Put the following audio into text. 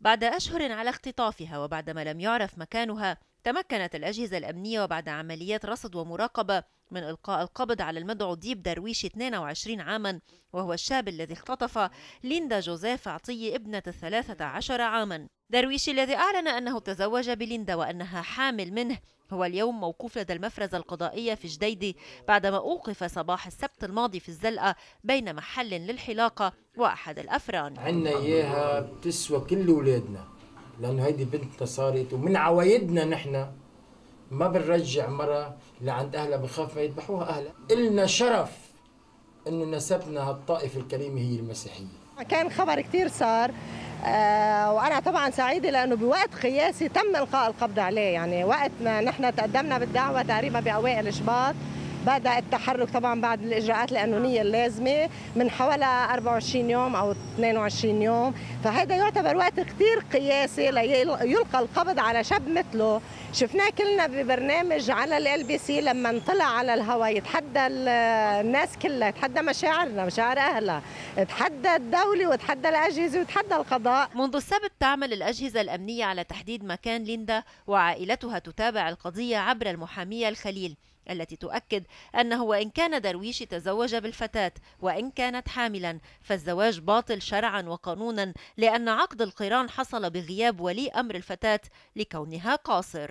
بعد أشهر على اختطافها وبعدما لم يعرف مكانها تمكنت الأجهزة الأمنية وبعد عمليات رصد ومراقبة من إلقاء القبض على المدعو ديب درويش 22 عاما وهو الشاب الذي اختطف ليندا جوزيف عطية ابنة 13 عاما درويش الذي أعلن أنه تزوج بليندا وأنها حامل منه هو اليوم موقوف لدى المفرزة القضائية في جديدي بعدما أوقف صباح السبت الماضي في الزلقة بين محل للحلاقة وأحد الأفران عنا إياها بتسوى كل أولادنا لأنه هيدي بنتنا صارت ومن عوايدنا نحن ما بنرجع مرة لعند أهلها بخاف ما يذبحوها أهلها إلنا شرف أنه نسبنا هالطائفة الكريمة هي المسيحية كان خبر كثير صار آه، وانا طبعا سعيده لانه بوقت قياسي تم القاء القبض عليه يعني وقت ما نحن تقدمنا بالدعوه تقريبا باوائل شباط بدا التحرك طبعا بعد الاجراءات القانونيه اللازمه من حوالي 24 يوم او 22 يوم فهذا يعتبر وقت كثير قياسي ليلقى القبض على شاب مثله شفناه كلنا ببرنامج على ال بي سي لما طلع على الهواء يتحدى الناس كلها يتحدى مشاعرنا مشاعر اهلها اتحدى الدولة واتحدى الأجهزة واتحدى القضاء منذ السبت تعمل الأجهزة الأمنية على تحديد مكان ليندا وعائلتها تتابع القضية عبر المحامية الخليل التي تؤكد أنه وإن كان درويش تزوج بالفتاة وإن كانت حاملا فالزواج باطل شرعا وقانونا لأن عقد القران حصل بغياب ولي أمر الفتاة لكونها قاصر